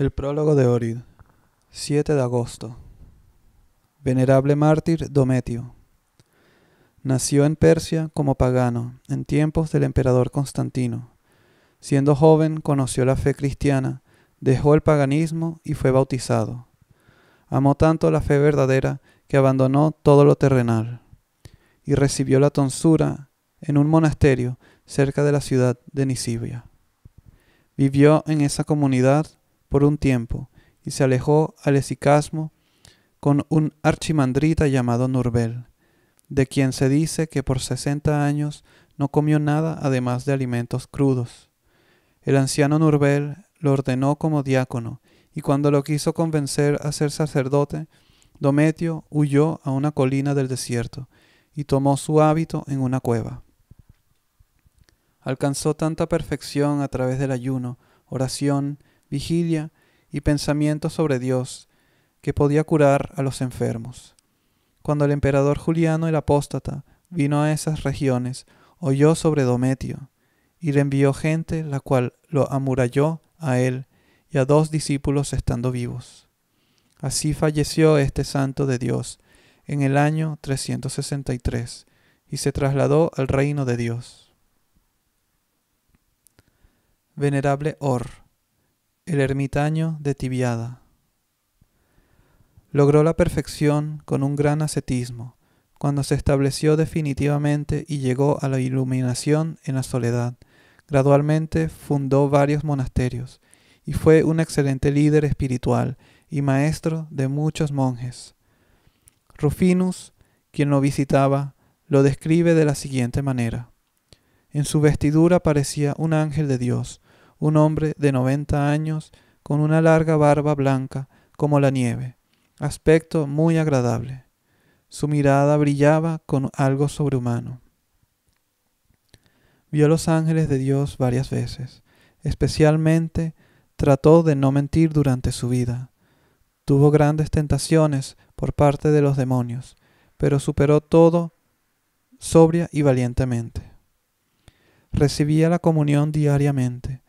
El prólogo de Orid, 7 de agosto. Venerable mártir Dometio. Nació en Persia como pagano, en tiempos del emperador Constantino. Siendo joven conoció la fe cristiana, dejó el paganismo y fue bautizado. Amó tanto la fe verdadera que abandonó todo lo terrenal y recibió la tonsura en un monasterio cerca de la ciudad de Nisibia. Vivió en esa comunidad por un tiempo y se alejó al Esicasmo con un archimandrita llamado Nurbel, de quien se dice que por sesenta años no comió nada además de alimentos crudos. El anciano Nurbel lo ordenó como diácono, y cuando lo quiso convencer a ser sacerdote, Dometio huyó a una colina del desierto y tomó su hábito en una cueva. Alcanzó tanta perfección a través del ayuno, oración vigilia y pensamiento sobre Dios, que podía curar a los enfermos. Cuando el emperador Juliano el apóstata vino a esas regiones, oyó sobre Dometio, y le envió gente la cual lo amuralló a él y a dos discípulos estando vivos. Así falleció este santo de Dios en el año 363 y se trasladó al reino de Dios. Venerable Or, el ermitaño de Tibiada. Logró la perfección con un gran ascetismo, cuando se estableció definitivamente y llegó a la iluminación en la soledad. Gradualmente fundó varios monasterios y fue un excelente líder espiritual y maestro de muchos monjes. Rufinus, quien lo visitaba, lo describe de la siguiente manera. En su vestidura parecía un ángel de Dios, un hombre de noventa años con una larga barba blanca como la nieve, aspecto muy agradable. Su mirada brillaba con algo sobrehumano. Vio los ángeles de Dios varias veces, especialmente trató de no mentir durante su vida. Tuvo grandes tentaciones por parte de los demonios, pero superó todo sobria y valientemente. Recibía la comunión diariamente,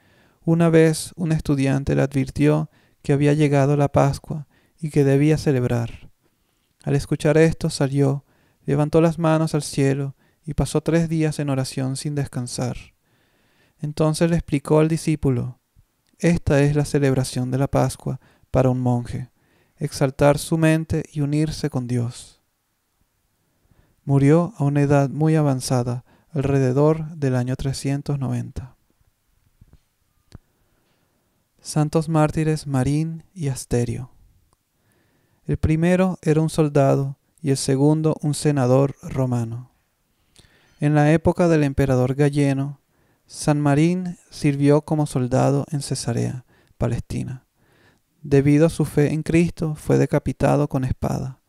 una vez un estudiante le advirtió que había llegado la Pascua y que debía celebrar. Al escuchar esto salió, levantó las manos al cielo y pasó tres días en oración sin descansar. Entonces le explicó al discípulo, Esta es la celebración de la Pascua para un monje, exaltar su mente y unirse con Dios. Murió a una edad muy avanzada, alrededor del año 390 santos mártires Marín y Asterio. El primero era un soldado y el segundo un senador romano. En la época del emperador galleno, San Marín sirvió como soldado en Cesarea, Palestina. Debido a su fe en Cristo, fue decapitado con espada.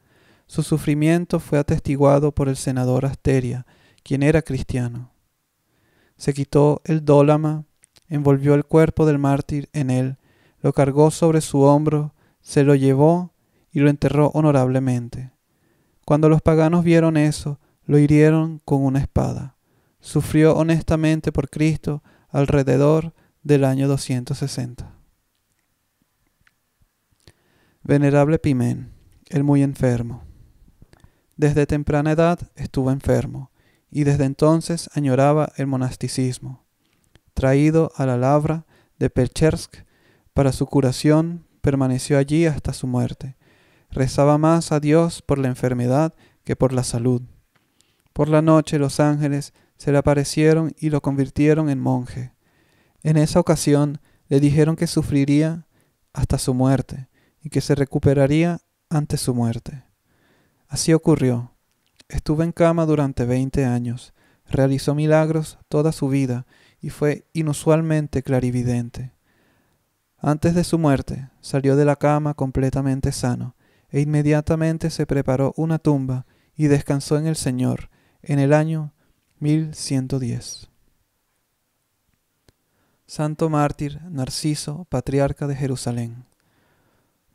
Su sufrimiento fue atestiguado por el senador Asteria, quien era cristiano. Se quitó el dólama envolvió el cuerpo del mártir en él, lo cargó sobre su hombro, se lo llevó y lo enterró honorablemente. Cuando los paganos vieron eso, lo hirieron con una espada. Sufrió honestamente por Cristo alrededor del año 260. Venerable Pimen, el muy enfermo. Desde temprana edad estuvo enfermo, y desde entonces añoraba el monasticismo traído a la labra de Pelchersk, para su curación, permaneció allí hasta su muerte. Rezaba más a Dios por la enfermedad que por la salud. Por la noche los ángeles se le aparecieron y lo convirtieron en monje. En esa ocasión le dijeron que sufriría hasta su muerte y que se recuperaría antes su muerte. Así ocurrió. Estuvo en cama durante veinte años, realizó milagros toda su vida y fue inusualmente clarividente. Antes de su muerte, salió de la cama completamente sano, e inmediatamente se preparó una tumba y descansó en el Señor en el año 1110. Santo mártir Narciso, patriarca de Jerusalén.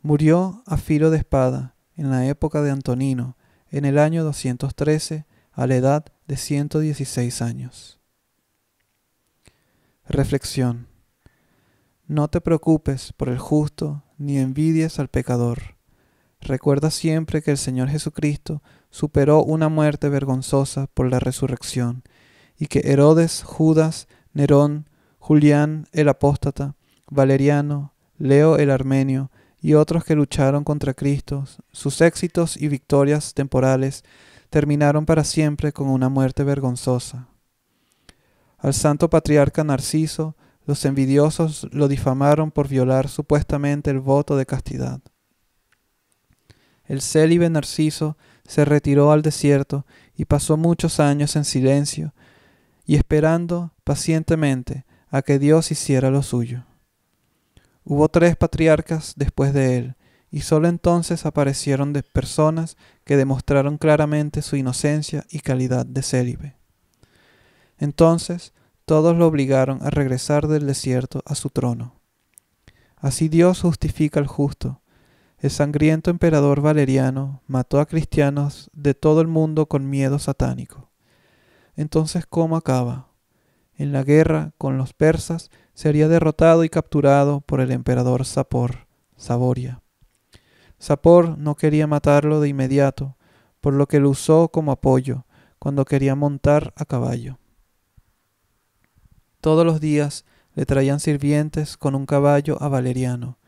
Murió a filo de espada en la época de Antonino, en el año 213, a la edad de 116 años. Reflexión. No te preocupes por el justo, ni envidies al pecador. Recuerda siempre que el Señor Jesucristo superó una muerte vergonzosa por la resurrección, y que Herodes, Judas, Nerón, Julián el apóstata, Valeriano, Leo el armenio, y otros que lucharon contra Cristo, sus éxitos y victorias temporales terminaron para siempre con una muerte vergonzosa. Al santo patriarca Narciso, los envidiosos lo difamaron por violar supuestamente el voto de castidad. El célibe Narciso se retiró al desierto y pasó muchos años en silencio y esperando pacientemente a que Dios hiciera lo suyo. Hubo tres patriarcas después de él, y sólo entonces aparecieron de personas que demostraron claramente su inocencia y calidad de célibe. Entonces todos lo obligaron a regresar del desierto a su trono. Así Dios justifica al justo. El sangriento emperador Valeriano mató a cristianos de todo el mundo con miedo satánico. Entonces, ¿cómo acaba? En la guerra con los persas sería derrotado y capturado por el emperador Sapor, Saboria. Sapor no quería matarlo de inmediato, por lo que lo usó como apoyo cuando quería montar a caballo. Todos los días le traían sirvientes con un caballo a Valeriano,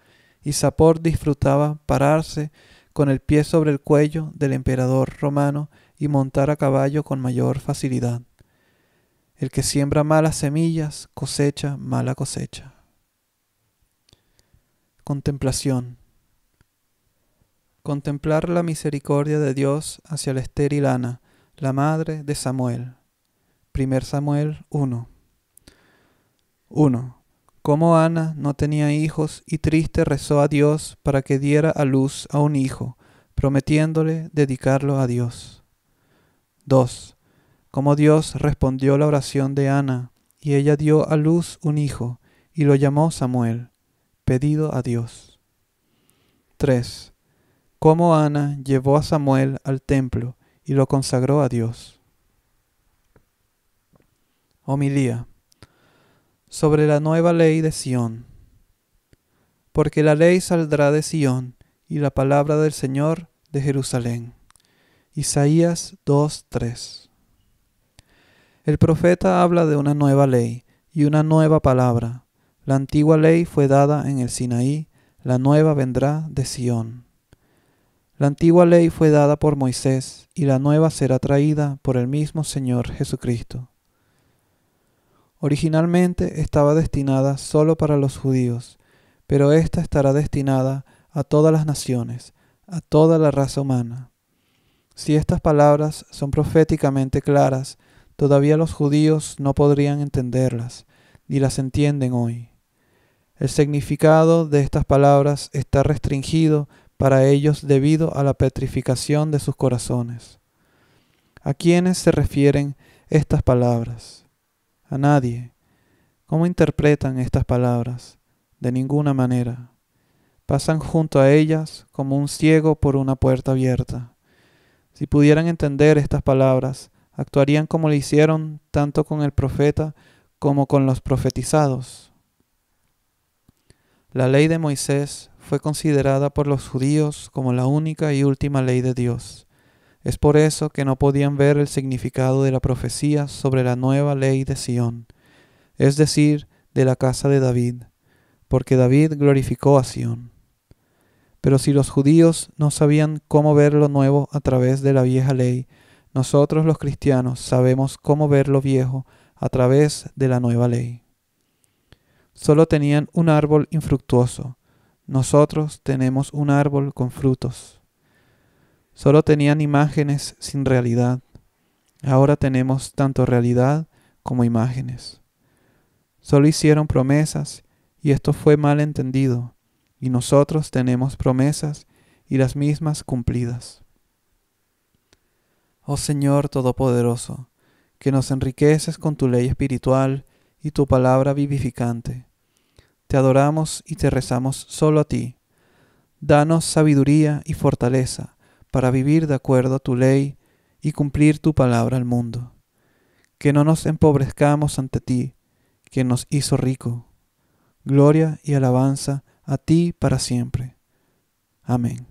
y Sapor disfrutaba pararse con el pie sobre el cuello del emperador romano y montar a caballo con mayor facilidad. El que siembra malas semillas cosecha mala cosecha. Contemplación. Contemplar la misericordia de Dios hacia la estéril la madre de Samuel. 1 Samuel 1. 1. ¿Cómo Ana no tenía hijos y triste rezó a Dios para que diera a luz a un hijo, prometiéndole dedicarlo a Dios. 2. ¿Cómo Dios respondió la oración de Ana, y ella dio a luz un hijo, y lo llamó Samuel, pedido a Dios. 3. ¿Cómo Ana llevó a Samuel al templo y lo consagró a Dios. Homilía sobre la nueva ley de Sión. Porque la ley saldrá de Sión y la palabra del Señor de Jerusalén. Isaías 2:3 El profeta habla de una nueva ley y una nueva palabra. La antigua ley fue dada en el Sinaí, la nueva vendrá de Sión. La antigua ley fue dada por Moisés y la nueva será traída por el mismo Señor Jesucristo. Originalmente estaba destinada solo para los judíos, pero ésta estará destinada a todas las naciones, a toda la raza humana. Si estas palabras son proféticamente claras, todavía los judíos no podrían entenderlas, ni las entienden hoy. El significado de estas palabras está restringido para ellos debido a la petrificación de sus corazones. ¿A quiénes se refieren estas palabras? a nadie. ¿Cómo interpretan estas palabras? De ninguna manera. Pasan junto a ellas como un ciego por una puerta abierta. Si pudieran entender estas palabras, actuarían como le hicieron tanto con el profeta como con los profetizados. La ley de Moisés fue considerada por los judíos como la única y última ley de Dios. Es por eso que no podían ver el significado de la profecía sobre la nueva ley de Sión, es decir, de la casa de David, porque David glorificó a Sión. Pero si los judíos no sabían cómo ver lo nuevo a través de la vieja ley, nosotros los cristianos sabemos cómo ver lo viejo a través de la nueva ley. Solo tenían un árbol infructuoso, nosotros tenemos un árbol con frutos. Solo tenían imágenes sin realidad. Ahora tenemos tanto realidad como imágenes. Solo hicieron promesas y esto fue mal entendido. Y nosotros tenemos promesas y las mismas cumplidas. Oh Señor Todopoderoso, que nos enriqueces con tu ley espiritual y tu palabra vivificante. Te adoramos y te rezamos solo a ti. Danos sabiduría y fortaleza para vivir de acuerdo a tu ley y cumplir tu palabra al mundo. Que no nos empobrezcamos ante ti, que nos hizo rico. Gloria y alabanza a ti para siempre. Amén.